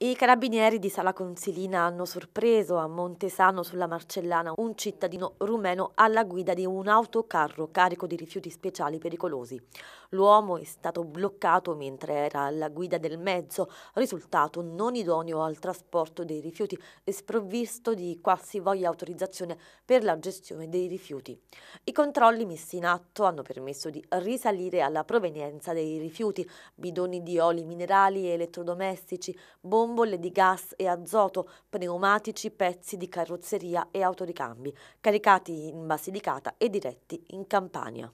I carabinieri di Sala Consilina hanno sorpreso a Montesano sulla Marcellana un cittadino rumeno alla guida di un autocarro carico di rifiuti speciali pericolosi. L'uomo è stato bloccato mentre era alla guida del mezzo, risultato non idoneo al trasporto dei rifiuti e sprovvisto di qualsivoglia autorizzazione per la gestione dei rifiuti. I controlli messi in atto hanno permesso di risalire alla provenienza dei rifiuti, bidoni di oli minerali e elettrodomestici, bombe bombolle di gas e azoto, pneumatici, pezzi di carrozzeria e autoricambi, caricati in Basilicata e diretti in Campania.